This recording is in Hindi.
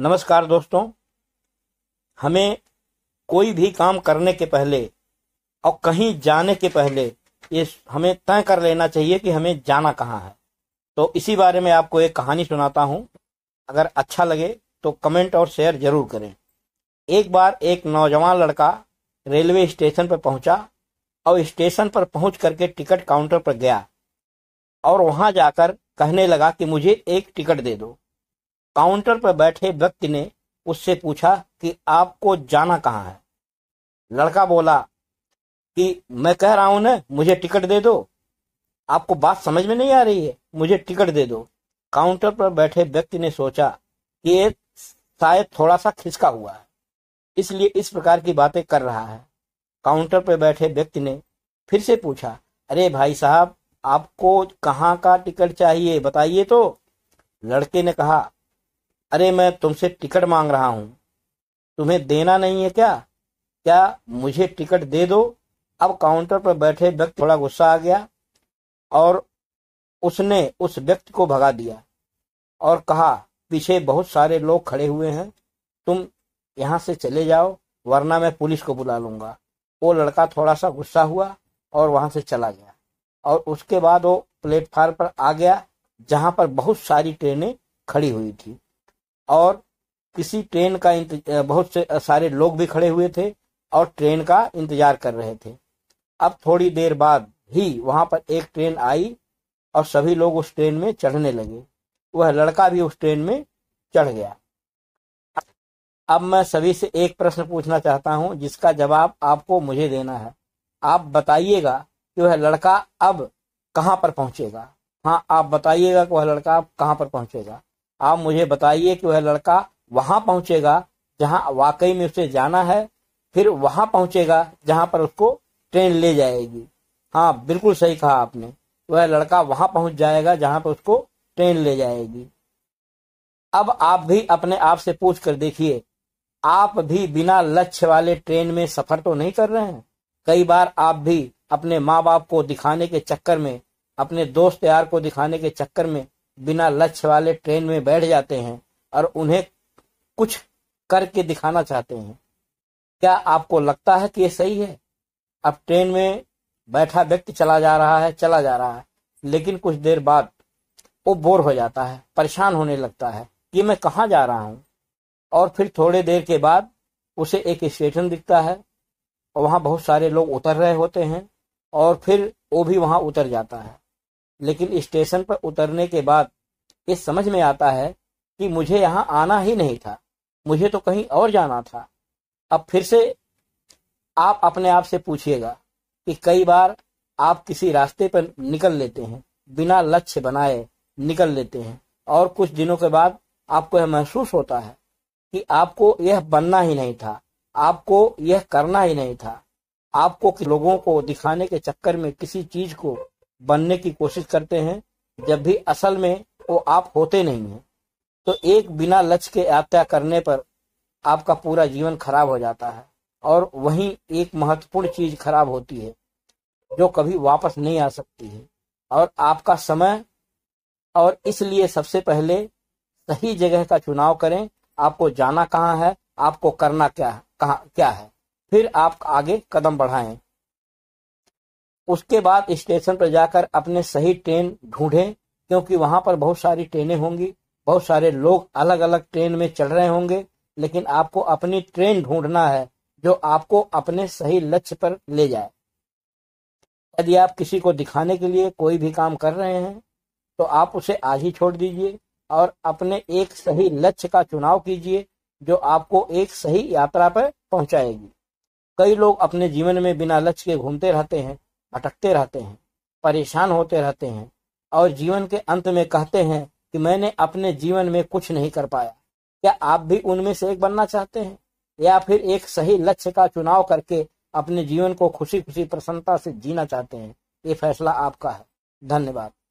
नमस्कार दोस्तों हमें कोई भी काम करने के पहले और कहीं जाने के पहले ये हमें तय कर लेना चाहिए कि हमें जाना कहाँ है तो इसी बारे में आपको एक कहानी सुनाता हूँ अगर अच्छा लगे तो कमेंट और शेयर जरूर करें एक बार एक नौजवान लड़का रेलवे स्टेशन पर पहुंचा और स्टेशन पर पहुंच करके टिकट काउंटर पर गया और वहां जाकर कहने लगा कि मुझे एक टिकट दे दो काउंटर पर बैठे व्यक्ति ने उससे पूछा कि आपको जाना कहाँ है लड़का बोला कि मैं कह रहा हूं ना मुझे टिकट दे दो आपको बात समझ में नहीं आ रही है मुझे टिकट दे दो काउंटर पर बैठे व्यक्ति ने सोचा कि ये शायद थोड़ा सा खिसका हुआ है इसलिए इस प्रकार की बातें कर रहा है काउंटर पर बैठे व्यक्ति ने फिर से पूछा अरे भाई साहब आपको कहाँ का टिकट चाहिए बताइए तो लड़के ने कहा अरे मैं तुमसे टिकट मांग रहा हूं तुम्हें देना नहीं है क्या क्या मुझे टिकट दे दो अब काउंटर पर बैठे व्यक्ति थोड़ा गुस्सा आ गया और उसने उस व्यक्ति को भगा दिया और कहा पीछे बहुत सारे लोग खड़े हुए हैं तुम यहाँ से चले जाओ वरना मैं पुलिस को बुला लूंगा वो लड़का थोड़ा सा गुस्सा हुआ और वहां से चला गया और उसके बाद वो प्लेटफार्म पर आ गया जहां पर बहुत सारी ट्रेनें खड़ी हुई थी और इसी ट्रेन का बहुत से सारे लोग भी खड़े हुए थे और ट्रेन का इंतजार कर रहे थे अब थोड़ी देर बाद ही वहां पर एक ट्रेन आई और सभी लोग उस ट्रेन में चढ़ने लगे वह लड़का भी उस ट्रेन में चढ़ गया अब मैं सभी से एक प्रश्न पूछना चाहता हूं जिसका जवाब आपको मुझे देना है आप बताइएगा कि वह लड़का अब कहां पर पहुंचेगा हाँ आप बताइएगा कि वह लड़का अब कहां पर पहुंचेगा आप मुझे बताइए कि वह लड़का वहां पहुंचेगा जहां वाकई में उसे जाना है फिर वहां पहुंचेगा जहां पर उसको ट्रेन ले जाएगी हाँ बिल्कुल सही कहा आपने वह लड़का वहां पहुंच जाएगा जहां पर उसको ट्रेन ले जाएगी अब आप भी अपने आप से पूछ कर देखिए आप भी बिना लक्ष्य वाले ट्रेन में सफर तो नहीं कर रहे हैं कई बार आप भी अपने माँ बाप को दिखाने के चक्कर में अपने दोस्त यार को दिखाने के चक्कर में बिना लक्ष्य वाले ट्रेन में बैठ जाते हैं और उन्हें कुछ करके दिखाना चाहते हैं क्या आपको लगता है कि ये सही है अब ट्रेन में बैठा व्यक्ति चला जा रहा है चला जा रहा है लेकिन कुछ देर बाद वो बोर हो जाता है परेशान होने लगता है कि मैं कहाँ जा रहा हूँ और फिर थोड़े देर के बाद उसे एक स्टेशन दिखता है और वहाँ बहुत सारे लोग उतर रहे होते हैं और फिर वो भी वहाँ उतर जाता है लेकिन स्टेशन पर उतरने के बाद ये समझ में आता है कि मुझे यहाँ आना ही नहीं था मुझे तो कहीं और जाना था अब फिर से आप अपने आप से पूछिएगा कि कई बार आप किसी रास्ते पर निकल लेते हैं बिना लक्ष्य बनाए निकल लेते हैं और कुछ दिनों के बाद आपको यह महसूस होता है कि आपको यह बनना ही नहीं था आपको यह करना ही नहीं था आपको लोगों को दिखाने के चक्कर में किसी चीज को बनने की कोशिश करते हैं जब भी असल में वो आप होते नहीं हैं तो एक बिना लक्ष्य के आत्या करने पर आपका पूरा जीवन खराब हो जाता है और वहीं एक महत्वपूर्ण चीज खराब होती है जो कभी वापस नहीं आ सकती है और आपका समय और इसलिए सबसे पहले सही जगह का चुनाव करें आपको जाना कहाँ है आपको करना क्या कहा क्या है फिर आप आगे कदम बढ़ाएं उसके बाद स्टेशन पर जाकर अपने सही ट्रेन ढूंढें क्योंकि वहां पर बहुत सारी ट्रेनें होंगी बहुत सारे लोग अलग अलग ट्रेन में चल रहे होंगे लेकिन आपको अपनी ट्रेन ढूंढना है जो आपको अपने सही लक्ष्य पर ले जाए यदि आप किसी को दिखाने के लिए कोई भी काम कर रहे हैं तो आप उसे आज ही छोड़ दीजिए और अपने एक सही लक्ष्य का चुनाव कीजिए जो आपको एक सही यात्रा पर पहुंचाएगी कई लोग अपने जीवन में बिना लक्ष्य के घूमते रहते हैं भटकते रहते हैं परेशान होते रहते हैं और जीवन के अंत में कहते हैं कि मैंने अपने जीवन में कुछ नहीं कर पाया क्या आप भी उनमें से एक बनना चाहते हैं या फिर एक सही लक्ष्य का चुनाव करके अपने जीवन को खुशी खुशी प्रसन्नता से जीना चाहते हैं ये फैसला आपका है धन्यवाद